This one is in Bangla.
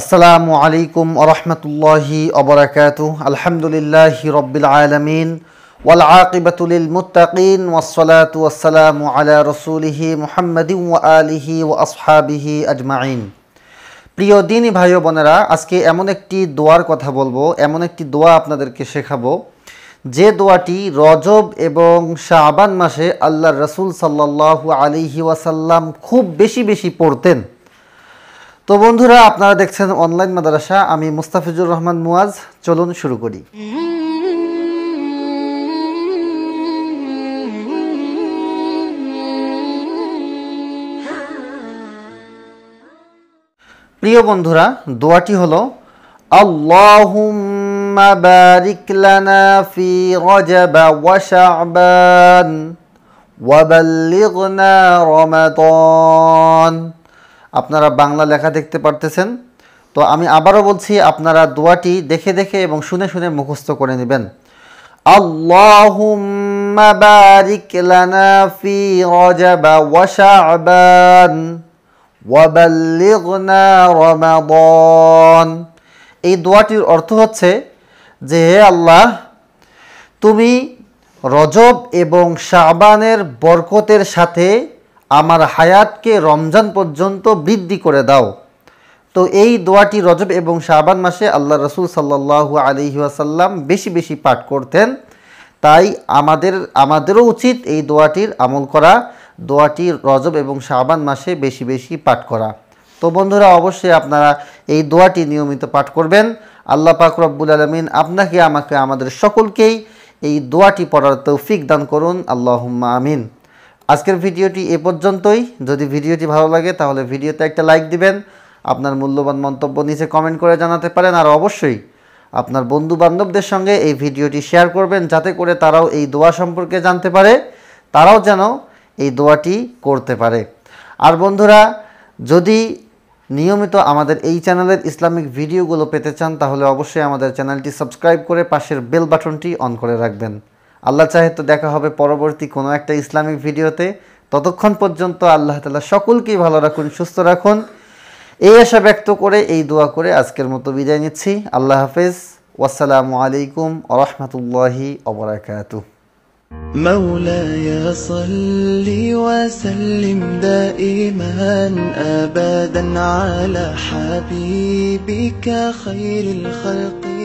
আসসালামু আলাইকুম আরহামতুল্লাহি অবরাকাত আলহামদুলিল্লাহি রব্বিল আলমিন ওয়াল আকিবাতুলিল মুতাকিন ওয়াসলাত ওয়াসালামু আলা রসুলিহি ওয়া আলিহি ওয়া আসহাবিহি আজমাইন প্রিয় দিনী ভাই বোনেরা আজকে এমন একটি দোয়ার কথা বলবো এমন একটি দোয়া আপনাদেরকে শেখাবো যে দোয়াটি রজব এবং শাহবান মাসে আল্লাহ রসুল সাল্লাহ আলিহি ওয়াসাল্লাম খুব বেশি বেশি পড়তেন তো বন্ধুরা আপনারা দেখছেন অনলাইন মাদ্রাসা আমি মুস্তাফিজুর রহমান মুয়াজ চলুন শুরু করি প্রিয় বন্ধুরা দোয়াটি হলো আল্লাহ ওয়া আপনারা বাংলা লেখা দেখতে পারতেছেন তো আমি আবারও বলছি আপনারা দোয়াটি দেখে দেখে এবং শুনে শুনে মুখস্থ করে নেবেন ওয়া ওয়া এই দোয়াটির অর্থ হচ্ছে যে হে আল্লাহ তুমি রজব এবং শাবানের বরকতের সাথে আমার হায়াতকে রমজান পর্যন্ত বৃদ্ধি করে দাও তো এই দোয়াটি রজব এবং শাহবান মাসে আল্লাহ রসুল সাল্লাহ আসাল্লাম বেশি বেশি পাঠ করতেন তাই আমাদের আমাদেরও উচিত এই দোয়াটির আমল করা দোয়াটি রজব এবং শাহবান মাসে বেশি বেশি পাঠ করা তো বন্ধুরা অবশ্যই আপনারা এই দোয়াটি নিয়মিত পাঠ করবেন আল্লাহ পাক রব্বুল আলমিন আপনাকে আমাকে আমাদের সকলকেই এই দোয়াটি পড়ার তৌফিক দান করুন আল্লাহ আমিন আজকের ভিডিওটি এ পর্যন্তই যদি ভিডিওটি ভালো লাগে তাহলে ভিডিওতে একটা লাইক দিবেন আপনার মূল্যবান মন্তব্য নিচে কমেন্ট করে জানাতে পারেন আর অবশ্যই আপনার বন্ধু বান্ধবদের সঙ্গে এই ভিডিওটি শেয়ার করবেন যাতে করে তারাও এই দোয়া সম্পর্কে জানতে পারে তারাও যেন এই দোয়াটি করতে পারে আর বন্ধুরা যদি নিয়মিত আমাদের এই চ্যানেলের ইসলামিক ভিডিওগুলো পেতে চান তাহলে অবশ্যই আমাদের চ্যানেলটি সাবস্ক্রাইব করে পাশের বেল বাটনটি অন করে রাখবেন আল্লাহ চাহে তো দেখা হবে পরবর্তী কোনো একটা ইসলামিক ভিডিওতে ততক্ষণ পর্যন্ত আল্লাহ তালা সকলকেই ভালো রাখুন সুস্থ রাখুন এই আশা ব্যক্ত করে এই দোয়া করে আজকের মতো বিদায় নিচ্ছি আল্লাহ হাফেজ ওয়াসালামু আলাইকুম আরহামতুল্লাহি অবরাকাত مولاي صل وسلم دائما ابدا على حبيبك خير الخلق